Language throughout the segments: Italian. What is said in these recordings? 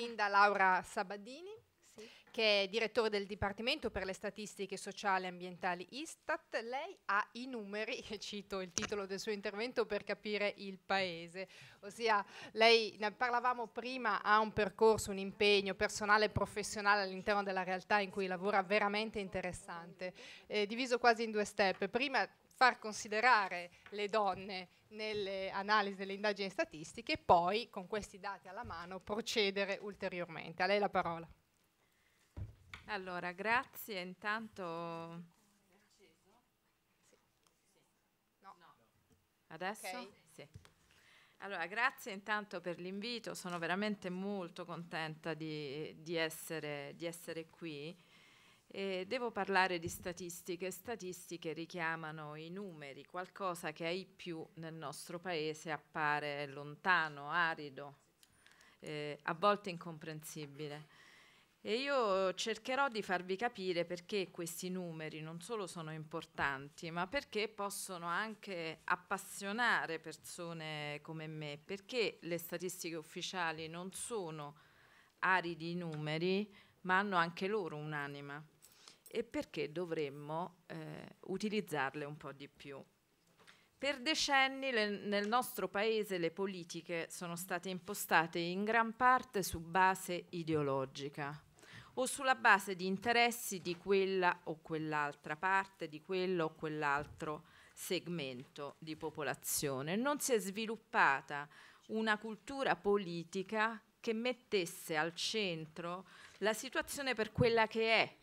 Linda Laura Sabadini, sì. che è direttore del Dipartimento per le Statistiche Sociali e Ambientali Istat. Lei ha i numeri, e cito il titolo del suo intervento, per capire il paese. Ossia, lei, ne parlavamo prima, ha un percorso, un impegno personale e professionale all'interno della realtà in cui lavora veramente interessante, eh, diviso quasi in due step. Prima far considerare le donne nelle analisi delle indagini statistiche e poi, con questi dati alla mano, procedere ulteriormente. A lei la parola. Allora, grazie. Intanto... No. Adesso? Okay. Sì. Allora, grazie intanto per l'invito, sono veramente molto contenta di, di, essere, di essere qui. E devo parlare di statistiche. Statistiche richiamano i numeri, qualcosa che ai più nel nostro paese appare lontano, arido, eh, a volte incomprensibile. E io cercherò di farvi capire perché questi numeri non solo sono importanti, ma perché possono anche appassionare persone come me, perché le statistiche ufficiali non sono aridi numeri, ma hanno anche loro un'anima e perché dovremmo eh, utilizzarle un po' di più. Per decenni le, nel nostro paese le politiche sono state impostate in gran parte su base ideologica o sulla base di interessi di quella o quell'altra parte, di quello o quell'altro segmento di popolazione. Non si è sviluppata una cultura politica che mettesse al centro la situazione per quella che è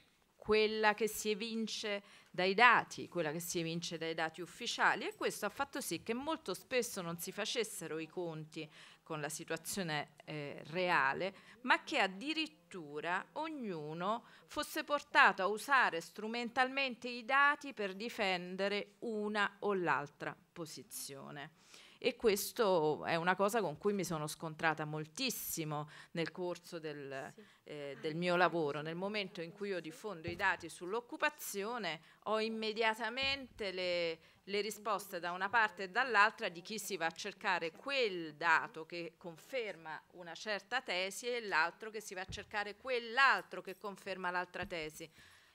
quella che si evince dai dati, quella che si evince dai dati ufficiali e questo ha fatto sì che molto spesso non si facessero i conti con la situazione eh, reale, ma che addirittura ognuno fosse portato a usare strumentalmente i dati per difendere una o l'altra posizione e questo è una cosa con cui mi sono scontrata moltissimo nel corso del, sì. eh, del, mio lavoro. Nel momento in cui io diffondo i dati sull'occupazione ho immediatamente le, le risposte da una parte e dall'altra di chi si va a cercare quel dato che conferma una certa tesi e l'altro che si va a cercare quell'altro che conferma l'altra tesi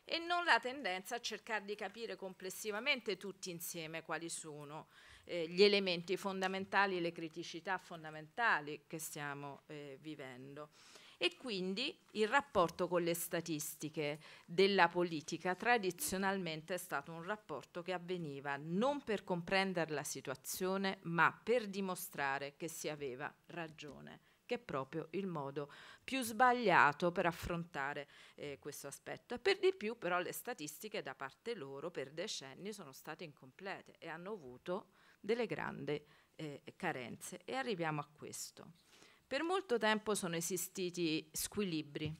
e non la tendenza a cercare di capire complessivamente tutti insieme quali sono eh, gli elementi fondamentali le criticità fondamentali che stiamo eh, vivendo. E quindi il rapporto con le statistiche della politica tradizionalmente è stato un rapporto che avveniva non per comprendere la situazione, ma per dimostrare che si aveva ragione che è proprio il modo più sbagliato per affrontare eh, questo aspetto. per di più però le statistiche da parte loro per decenni sono state incomplete e hanno avuto delle grandi eh, carenze. E arriviamo a questo. Per molto tempo sono esistiti squilibri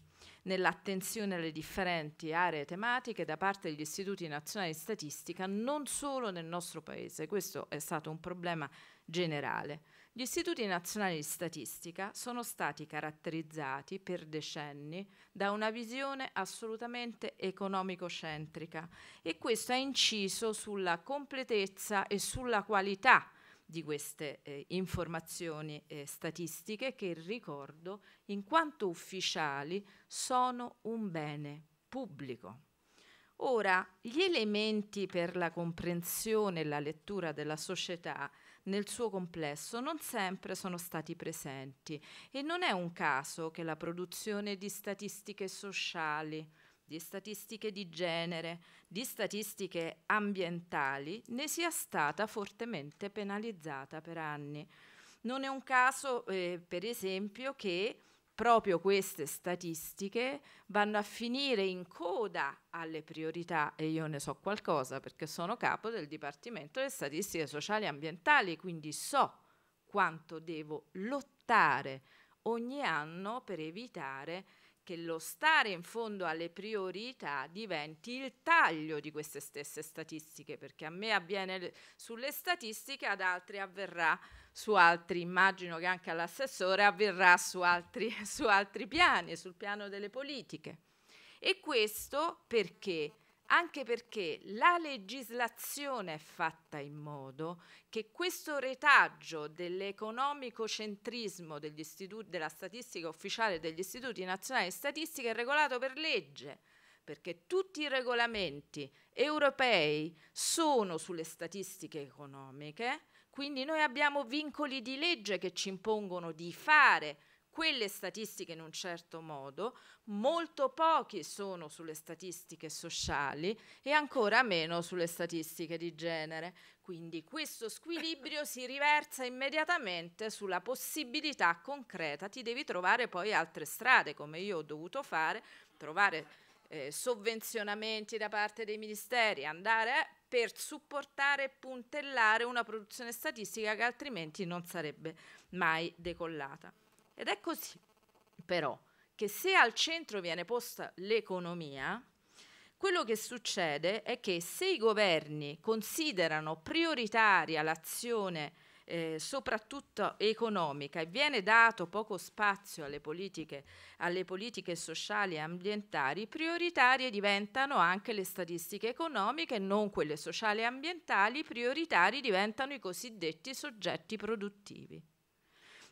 nell'attenzione alle differenti aree tematiche da parte degli istituti nazionali di statistica, non solo nel nostro paese, questo è stato un problema generale. Gli istituti nazionali di statistica sono stati caratterizzati per decenni da una visione assolutamente economico-centrica e questo ha inciso sulla completezza e sulla qualità di queste eh, informazioni eh, statistiche che, ricordo, in quanto ufficiali sono un bene pubblico. Ora, gli elementi per la comprensione e la lettura della società nel suo complesso non sempre sono stati presenti e non è un caso che la produzione di statistiche sociali, di statistiche di genere, di statistiche ambientali ne sia stata fortemente penalizzata per anni. Non è un caso, eh, per esempio, che proprio queste statistiche vanno a finire in coda alle priorità e io ne so qualcosa perché sono capo del Dipartimento delle Statistiche Sociali e Ambientali, quindi so quanto devo lottare ogni anno per evitare che lo stare in fondo alle priorità diventi il taglio di queste stesse statistiche, perché a me avviene sulle statistiche, ad altri avverrà su altri, immagino che anche all'assessore avverrà su altri, su altri piani, sul piano delle politiche. E questo perché? Anche perché la legislazione è fatta in modo che questo retaggio dell'economico centrismo della statistica ufficiale degli istituti nazionali di statistica è regolato per legge perché tutti i regolamenti europei sono sulle statistiche economiche quindi noi abbiamo vincoli di legge che ci impongono di fare quelle statistiche in un certo modo, molto pochi sono sulle statistiche sociali e ancora meno sulle statistiche di genere. Quindi questo squilibrio si riversa immediatamente sulla possibilità concreta, ti devi trovare poi altre strade, come io ho dovuto fare, trovare eh, sovvenzionamenti da parte dei ministeri, andare per supportare e puntellare una produzione statistica che altrimenti non sarebbe mai decollata. Ed è così, però, che se al centro viene posta l'economia, quello che succede è che se i governi considerano prioritaria l'azione eh, soprattutto economica e viene dato poco spazio alle politiche, alle politiche sociali e ambientali, prioritarie diventano anche le statistiche economiche, non quelle sociali e ambientali, prioritari diventano i cosiddetti soggetti produttivi.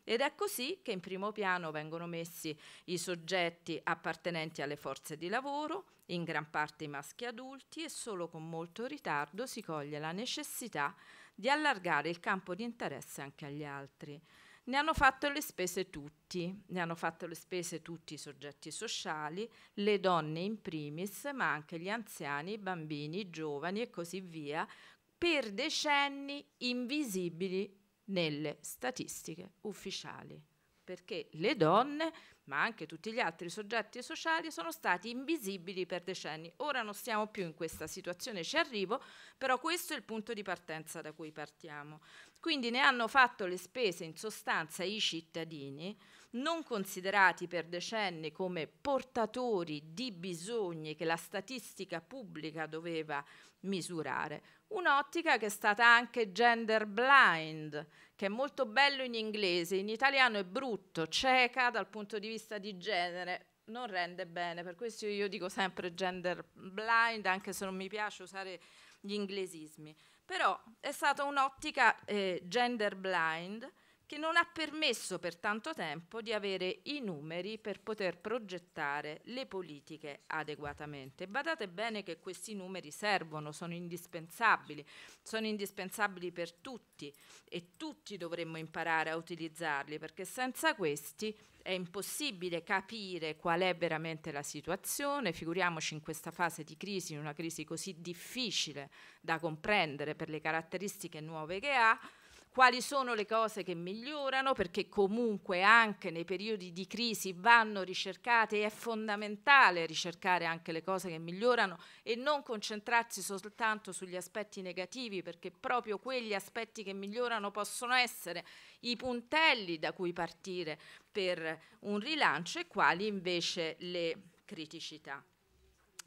Ed è così che in primo piano vengono messi i soggetti appartenenti alle forze di lavoro, in gran parte i maschi adulti e solo con molto ritardo si coglie la necessità di allargare il campo di interesse anche agli altri. Ne hanno fatto le spese tutti, ne hanno fatto le spese tutti i soggetti sociali, le donne in primis, ma anche gli anziani, i bambini, i giovani e così via, per decenni invisibili nelle statistiche ufficiali, perché le donne ma anche tutti gli altri soggetti sociali sono stati invisibili per decenni. Ora non stiamo più in questa situazione, ci arrivo, però questo è il punto di partenza da cui partiamo. Quindi ne hanno fatto le spese in sostanza i cittadini, non considerati per decenni come portatori di bisogni che la statistica pubblica doveva misurare. Un'ottica che è stata anche gender blind, che è molto bello in inglese, in italiano è brutto, cieca dal punto di vista di genere, non rende bene, per questo io dico sempre gender blind, anche se non mi piace usare gli inglesismi però è stata un'ottica eh, gender blind che non ha permesso per tanto tempo di avere i numeri per poter progettare le politiche adeguatamente. Badate bene che questi numeri servono, sono indispensabili, sono indispensabili per tutti e tutti dovremmo imparare a utilizzarli perché senza questi è impossibile capire qual è veramente la situazione, figuriamoci in questa fase di crisi, in una crisi così difficile da comprendere per le caratteristiche nuove che ha quali sono le cose che migliorano, perché comunque anche nei periodi di crisi vanno ricercate e è fondamentale ricercare anche le cose che migliorano e non concentrarsi soltanto sugli aspetti negativi, perché proprio quegli aspetti che migliorano possono essere i puntelli da cui partire per un rilancio e quali invece le criticità.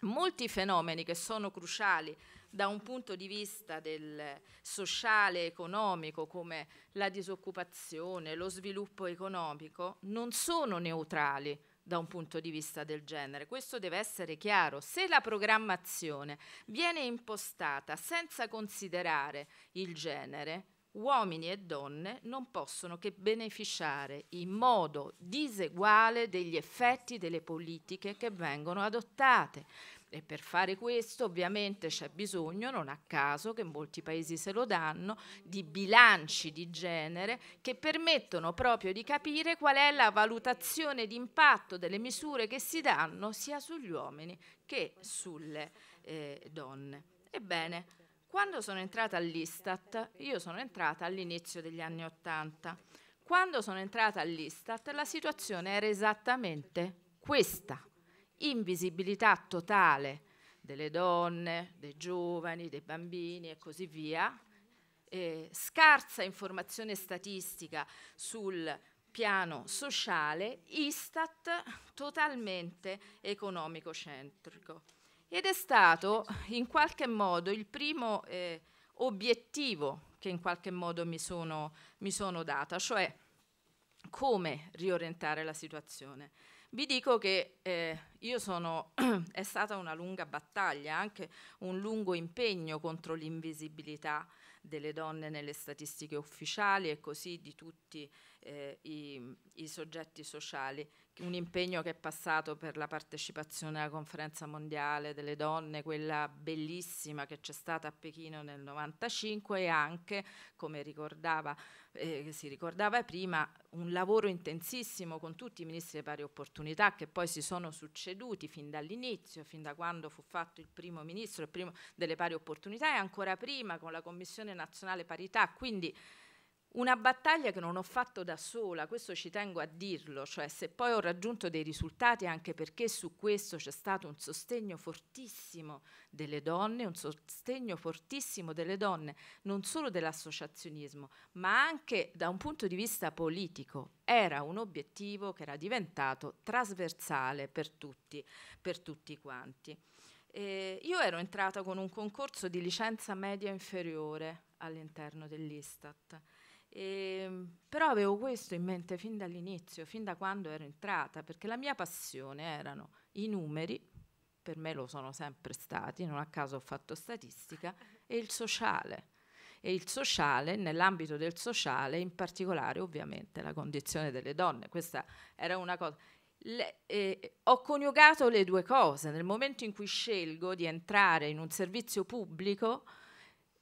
Molti fenomeni che sono cruciali da un punto di vista del sociale economico come la disoccupazione, lo sviluppo economico, non sono neutrali da un punto di vista del genere. Questo deve essere chiaro. Se la programmazione viene impostata senza considerare il genere, uomini e donne non possono che beneficiare in modo diseguale degli effetti delle politiche che vengono adottate. E per fare questo ovviamente c'è bisogno, non a caso che molti paesi se lo danno, di bilanci di genere che permettono proprio di capire qual è la valutazione di impatto delle misure che si danno sia sugli uomini che sulle eh, donne. Ebbene, quando sono entrata all'Istat, io sono entrata all'inizio degli anni Ottanta, quando sono entrata all'Istat la situazione era esattamente questa invisibilità totale delle donne, dei giovani, dei bambini e così via, eh, scarsa informazione statistica sul piano sociale, Istat totalmente economico-centrico. Ed è stato in qualche modo il primo eh, obiettivo che in qualche modo mi sono, mi sono data, cioè come riorientare la situazione. Vi dico che eh, io sono, è stata una lunga battaglia, anche un lungo impegno contro l'invisibilità delle donne nelle statistiche ufficiali e così di tutti eh, i, i, soggetti sociali un impegno che è passato per la partecipazione alla conferenza mondiale delle donne, quella bellissima che c'è stata a Pechino nel 1995 e anche, come ricordava, eh, si ricordava prima, un lavoro intensissimo con tutti i ministri delle pari opportunità che poi si sono succeduti fin dall'inizio, fin da quando fu fatto il primo ministro il primo delle pari opportunità e ancora prima con la Commissione nazionale parità. Quindi una battaglia che non ho fatto da sola, questo ci tengo a dirlo, cioè se poi ho raggiunto dei risultati anche perché su questo c'è stato un sostegno fortissimo delle donne, un sostegno fortissimo delle donne, non solo dell'associazionismo, ma anche da un punto di vista politico. Era un obiettivo che era diventato trasversale per tutti, per tutti quanti. Eh, io ero entrata con un concorso di licenza media inferiore all'interno dell'Istat e, ehm, però avevo questo in mente fin dall'inizio, fin da quando ero entrata, perché la mia passione erano i numeri, per me lo sono sempre stati, non a caso ho fatto statistica, e il sociale. E il sociale, nell'ambito del sociale, in particolare ovviamente la condizione delle donne. Questa era una cosa. Le, eh, ho coniugato le due cose. Nel momento in cui scelgo di entrare in un servizio pubblico,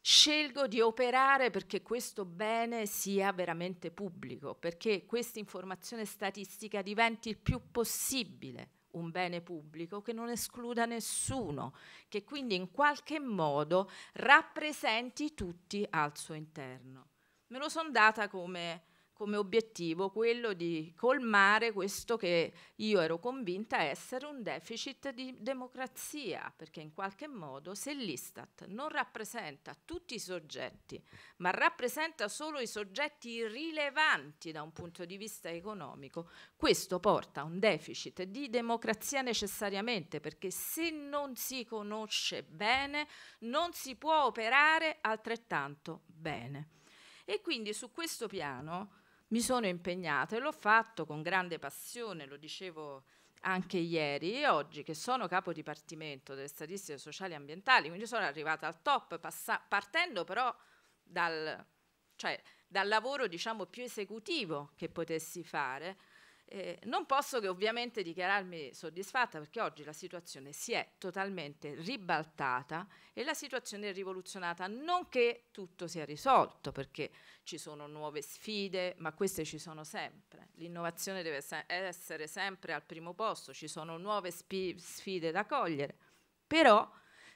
scelgo di operare perché questo bene sia veramente pubblico, perché questa informazione statistica diventi il più possibile un bene pubblico che non escluda nessuno, che quindi in qualche modo rappresenti tutti al suo interno. Me lo sono data come come obiettivo quello di colmare questo che io ero convinta essere un deficit di democrazia, perché in qualche modo se l'Istat non rappresenta tutti i soggetti, ma rappresenta solo i soggetti rilevanti da un punto di vista economico, questo porta a un deficit di democrazia necessariamente, perché se non si conosce bene non si può operare altrettanto bene. E quindi su questo piano mi sono impegnata e l'ho fatto con grande passione, lo dicevo anche ieri e oggi che sono capo dipartimento delle statistiche sociali e ambientali, quindi sono arrivata al top, partendo però dal, cioè, dal lavoro diciamo, più esecutivo che potessi fare, eh, non posso che ovviamente dichiararmi soddisfatta perché oggi la situazione si è totalmente ribaltata e la situazione è rivoluzionata, non che tutto sia risolto perché ci sono nuove sfide, ma queste ci sono sempre. L'innovazione deve se essere sempre al primo posto, ci sono nuove sfide da cogliere, però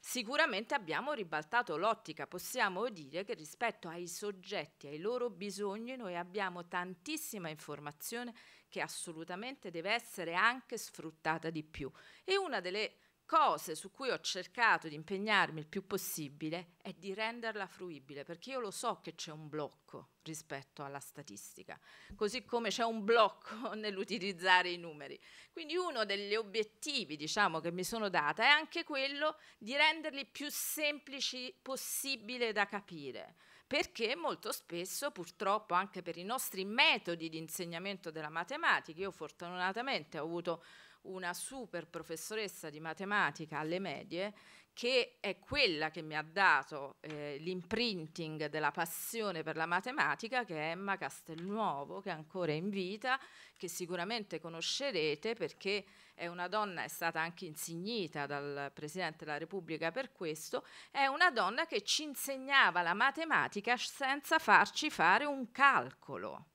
sicuramente abbiamo ribaltato l'ottica, possiamo dire che rispetto ai soggetti, ai loro bisogni, noi abbiamo tantissima informazione che assolutamente deve essere anche sfruttata di più. E una delle cose su cui ho cercato di impegnarmi il più possibile è di renderla fruibile, perché io lo so che c'è un blocco rispetto alla statistica, così come c'è un blocco nell'utilizzare i numeri. Quindi uno degli obiettivi, diciamo, che mi sono data è anche quello di renderli più semplici possibile da capire perché molto spesso purtroppo anche per i nostri metodi di insegnamento della matematica, io fortunatamente ho avuto una super professoressa di matematica alle medie che è quella che mi ha dato eh, l'imprinting della passione per la matematica, che è Emma Castelnuovo, che è ancora in vita, che sicuramente conoscerete perché è una donna, è stata anche insignita dal Presidente della Repubblica per questo, è una donna che ci insegnava la matematica senza farci fare un calcolo.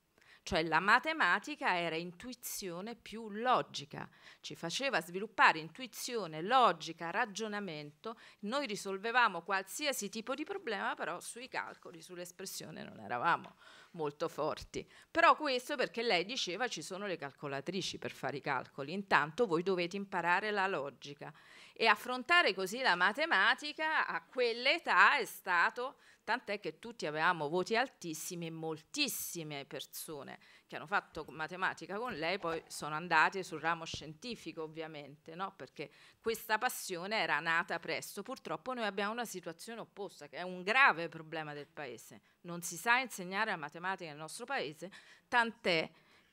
Cioè la matematica era intuizione più logica, ci faceva sviluppare intuizione, logica, ragionamento, noi risolvevamo qualsiasi tipo di problema, però sui calcoli, sull'espressione non eravamo molto forti. Però questo perché lei diceva ci sono le calcolatrici per fare i calcoli, intanto voi dovete imparare la logica e affrontare così la matematica a quell'età è stato, tant'è che tutti avevamo voti altissimi e moltissime persone che hanno fatto matematica con lei poi sono andate sul ramo scientifico ovviamente, no? perché questa passione era nata presto. Purtroppo noi abbiamo una situazione opposta, che è un grave problema del paese. Non si sa insegnare la matematica nel nostro paese, tant'è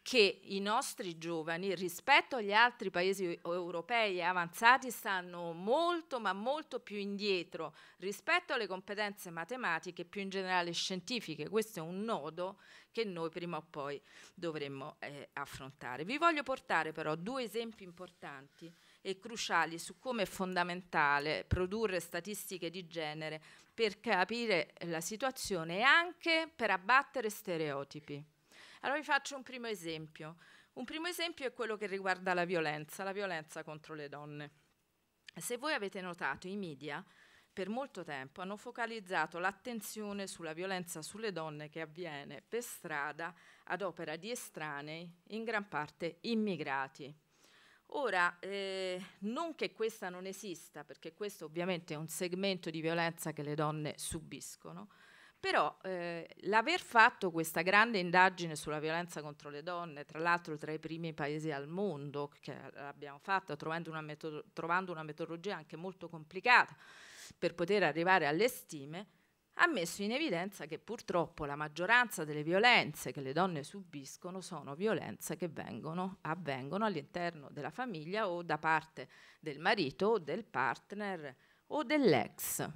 che i nostri giovani rispetto agli altri paesi europei avanzati stanno molto ma molto più indietro rispetto alle competenze matematiche e più in generale scientifiche. Questo è un nodo che noi prima o poi dovremmo eh, affrontare. Vi voglio portare però due esempi importanti e cruciali su come è fondamentale produrre statistiche di genere per capire la situazione e anche per abbattere stereotipi. Allora vi faccio un primo esempio. Un primo esempio è quello che riguarda la violenza, la violenza contro le donne. Se voi avete notato, i media per molto tempo hanno focalizzato l'attenzione sulla violenza sulle donne che avviene per strada ad opera di estranei, in gran parte immigrati. Ora, eh, non che questa non esista, perché questo ovviamente è un segmento di violenza che le donne subiscono, però eh, l'aver fatto questa grande indagine sulla violenza contro le donne, tra l'altro tra i primi paesi al mondo che l'abbiamo fatta, trovando una, trovando una metodologia anche molto complicata per poter arrivare alle stime, ha messo in evidenza che purtroppo la maggioranza delle violenze che le donne subiscono sono violenze che vengono, avvengono all'interno della famiglia o da parte del marito o del partner o dell'ex.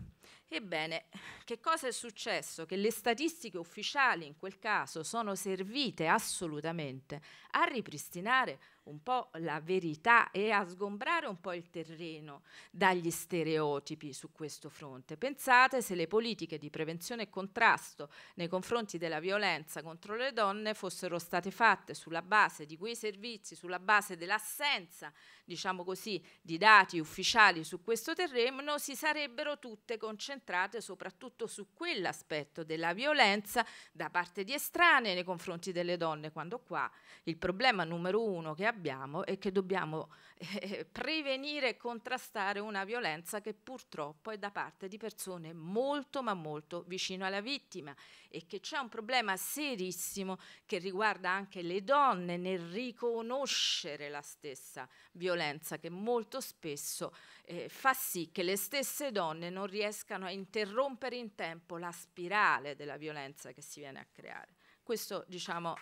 Ebbene, che cosa è successo? Che le statistiche ufficiali in quel caso sono servite assolutamente a ripristinare un po' la verità e a sgombrare un po' il terreno dagli stereotipi su questo fronte. Pensate se le politiche di prevenzione e contrasto nei confronti della violenza contro le donne fossero state fatte sulla base di quei servizi, sulla base dell'assenza, diciamo così, di dati ufficiali su questo terreno, si sarebbero tutte concentrate concentrate soprattutto su quell'aspetto della violenza da parte di estranei nei confronti delle donne, quando qua il problema numero uno che abbiamo è che dobbiamo eh, prevenire e contrastare una violenza che purtroppo è da parte di persone molto ma molto vicino alla vittima e che c'è un problema serissimo che riguarda anche le donne nel riconoscere la stessa violenza che molto spesso eh, fa sì che le stesse donne non riescano a interrompere in tempo la spirale della violenza che si viene a creare. Questo diciamo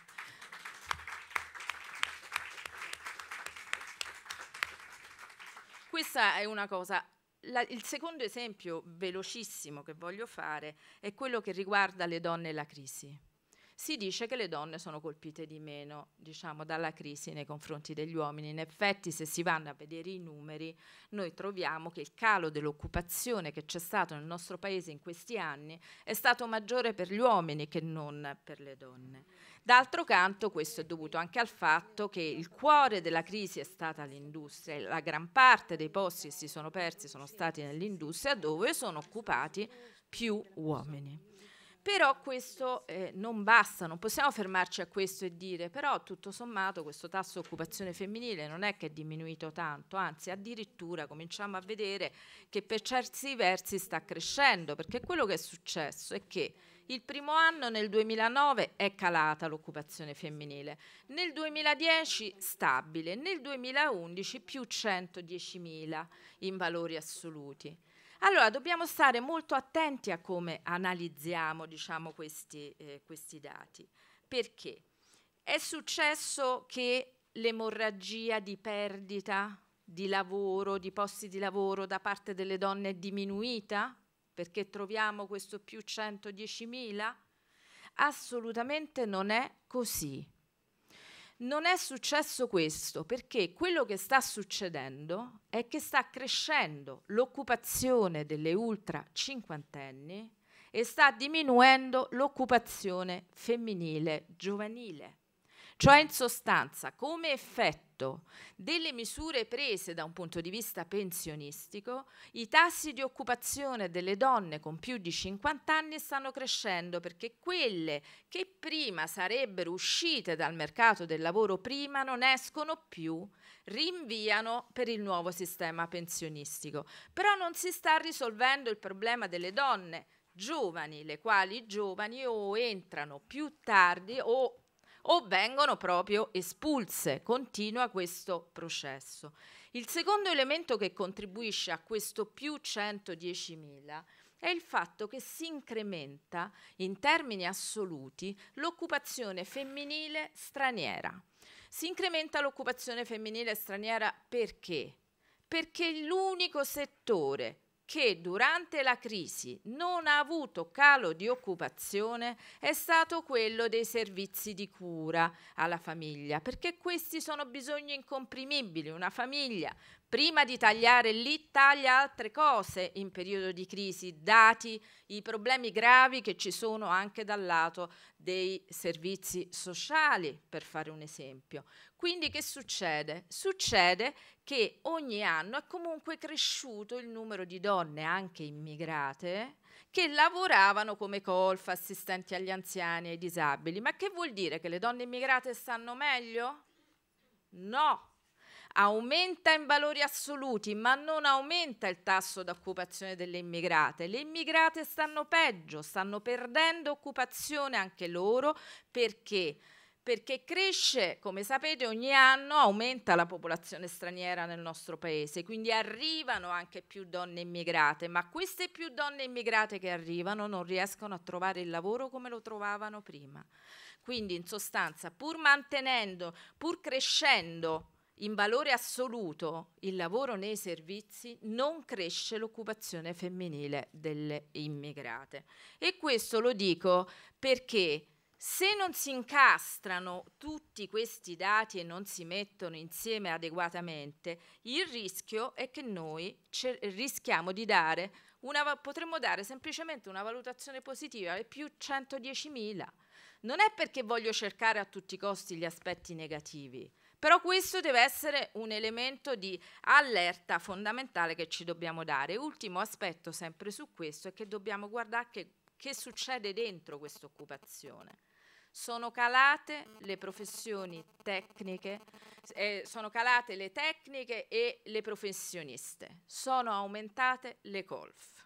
Questa è una cosa. La, il secondo esempio velocissimo che voglio fare è quello che riguarda le donne e la crisi si dice che le donne sono colpite di meno diciamo, dalla crisi nei confronti degli uomini. In effetti, se si vanno a vedere i numeri, noi troviamo che il calo dell'occupazione che c'è stato nel nostro paese in questi anni è stato maggiore per gli uomini che non per le donne. D'altro canto questo è dovuto anche al fatto che il cuore della crisi è stata l'industria, la gran parte dei posti che si sono persi sono stati nell'industria dove sono occupati più uomini. Però questo eh, non basta, non possiamo fermarci a questo e dire però tutto sommato questo tasso di occupazione femminile non è che è diminuito tanto, anzi addirittura cominciamo a vedere che per certi versi sta crescendo, perché quello che è successo è che il primo anno nel 2009 è calata l'occupazione femminile, nel 2010 stabile, nel 2011 più 110.000 in valori assoluti. Allora, dobbiamo stare molto attenti a come analizziamo diciamo, questi, eh, questi dati. Perché? È successo che l'emorragia di perdita di lavoro, di posti di lavoro da parte delle donne è diminuita? Perché troviamo questo più 110.000? Assolutamente non è così. Non è successo questo perché quello che sta succedendo è che sta crescendo l'occupazione delle ultra cinquantenni e sta diminuendo l'occupazione femminile giovanile. Cioè in sostanza come effetto delle misure prese da un punto di vista pensionistico, i tassi di occupazione delle donne con più di 50 anni stanno crescendo perché quelle che prima sarebbero uscite dal mercato del lavoro prima non escono più, rinviano per il nuovo sistema pensionistico. Però non si sta risolvendo il problema delle donne giovani, le quali giovani o entrano più tardi o o vengono proprio espulse. Continua questo processo. Il secondo elemento che contribuisce a questo più 110.000 è il fatto che si incrementa in termini assoluti l'occupazione femminile straniera. Si incrementa l'occupazione femminile straniera perché? Perché l'unico settore che durante la crisi non ha avuto calo di occupazione è stato quello dei servizi di cura alla famiglia, perché questi sono bisogni incomprimibili. Una famiglia Prima di tagliare lì, taglia altre cose in periodo di crisi, dati i problemi gravi che ci sono anche dal lato dei servizi sociali, per fare un esempio. Quindi che succede? Succede che ogni anno è comunque cresciuto il numero di donne, anche immigrate, che lavoravano come colf, assistenti agli anziani e ai disabili. Ma che vuol dire che le donne immigrate stanno meglio? No, aumenta in valori assoluti, ma non aumenta il tasso d'occupazione delle immigrate. Le immigrate stanno peggio, stanno perdendo occupazione anche loro perché perché cresce, come sapete, ogni anno aumenta la popolazione straniera nel nostro paese, quindi arrivano anche più donne immigrate, ma queste più donne immigrate che arrivano non riescono a trovare il lavoro come lo trovavano prima. Quindi in sostanza, pur mantenendo, pur crescendo in valore assoluto il lavoro nei servizi, non cresce l'occupazione femminile delle immigrate. E questo lo dico perché se non si incastrano tutti questi dati e non si mettono insieme adeguatamente, il rischio è che noi rischiamo di dare una, potremmo dare semplicemente una valutazione positiva e più 110.000. Non è perché voglio cercare a tutti i costi gli aspetti negativi, però questo deve essere un elemento di allerta fondamentale che ci dobbiamo dare. Ultimo aspetto sempre su questo è che dobbiamo guardare che, che succede dentro questa occupazione sono calate le professioni tecniche, eh, sono calate le tecniche e le professioniste, sono aumentate le colf.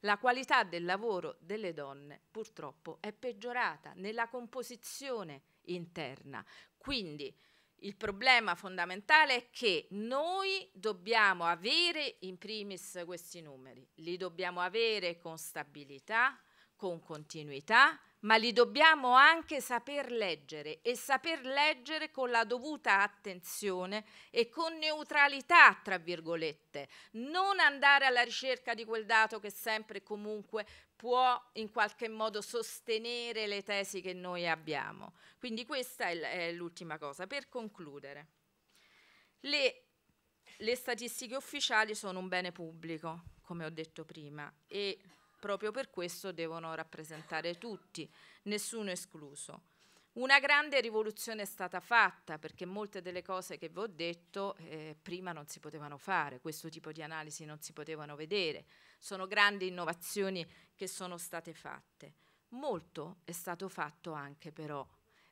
La qualità del lavoro delle donne purtroppo è peggiorata nella composizione interna. Quindi il problema fondamentale è che noi dobbiamo avere in primis questi numeri, li dobbiamo avere con stabilità, con continuità, ma li dobbiamo anche saper leggere e saper leggere con la dovuta attenzione e con neutralità, tra virgolette, non andare alla ricerca di quel dato che sempre e comunque può in qualche modo sostenere le tesi che noi abbiamo. Quindi questa è l'ultima cosa. Per concludere, le, le statistiche ufficiali sono un bene pubblico, come ho detto prima, e proprio per questo devono rappresentare tutti, nessuno escluso. Una grande rivoluzione è stata fatta perché molte delle cose che vi ho detto eh, prima non si potevano fare, questo tipo di analisi non si potevano vedere, sono grandi innovazioni che sono state fatte. Molto è stato fatto anche però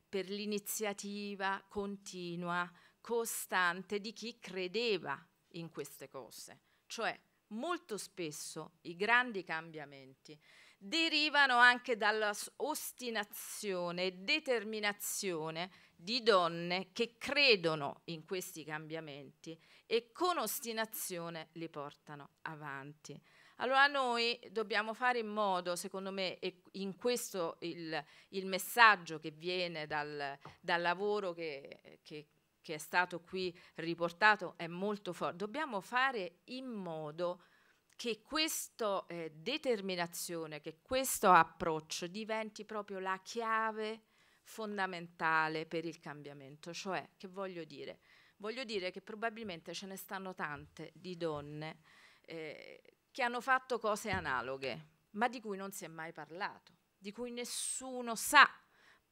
per l'iniziativa continua, costante di chi credeva in queste cose, cioè molto spesso i grandi cambiamenti derivano anche dalla ostinazione e determinazione di donne che credono in questi cambiamenti e con ostinazione li portano avanti. Allora noi dobbiamo fare in modo, secondo me, e in questo il, il messaggio che viene dal, dal lavoro che, che, che è stato qui riportato è molto forte. Dobbiamo fare in modo che questa eh, determinazione, che questo approccio diventi proprio la chiave fondamentale per il cambiamento. Cioè, che voglio dire? Voglio dire che probabilmente ce ne stanno tante di donne eh, che hanno fatto cose analoghe, ma di cui non si è mai parlato, di cui nessuno sa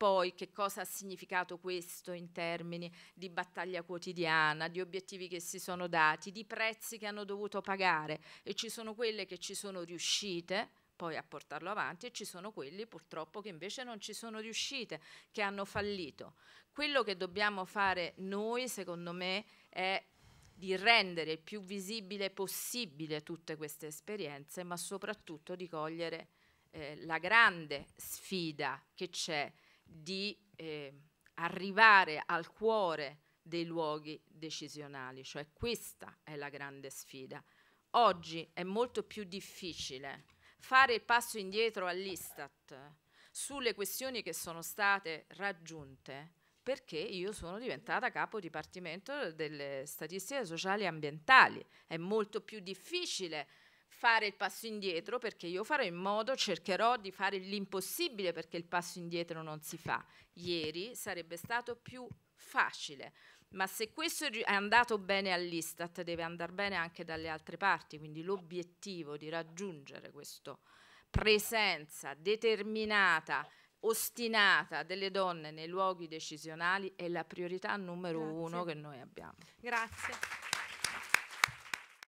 poi che cosa ha significato questo in termini di battaglia quotidiana, di obiettivi che si sono dati, di prezzi che hanno dovuto pagare e ci sono quelle che ci sono riuscite poi a portarlo avanti e ci sono quelli purtroppo che invece non ci sono riuscite, che hanno fallito. Quello che dobbiamo fare noi, secondo me, è di rendere il più visibile possibile tutte queste esperienze, ma soprattutto di cogliere eh, la grande sfida che c'è di eh, arrivare al cuore dei luoghi decisionali, cioè questa è la grande sfida. Oggi è molto più difficile fare il passo indietro all'Istat sulle questioni che sono state raggiunte perché io sono diventata capo dipartimento delle statistiche sociali e ambientali. È molto più difficile fare il passo indietro perché io farò in modo, cercherò di fare l'impossibile perché il passo indietro non si fa. Ieri sarebbe stato più facile, ma se questo è andato bene all'Istat deve andare bene anche dalle altre parti, quindi l'obiettivo di raggiungere questa presenza determinata ostinata delle donne nei luoghi decisionali è la priorità numero Grazie. uno che noi abbiamo. Grazie.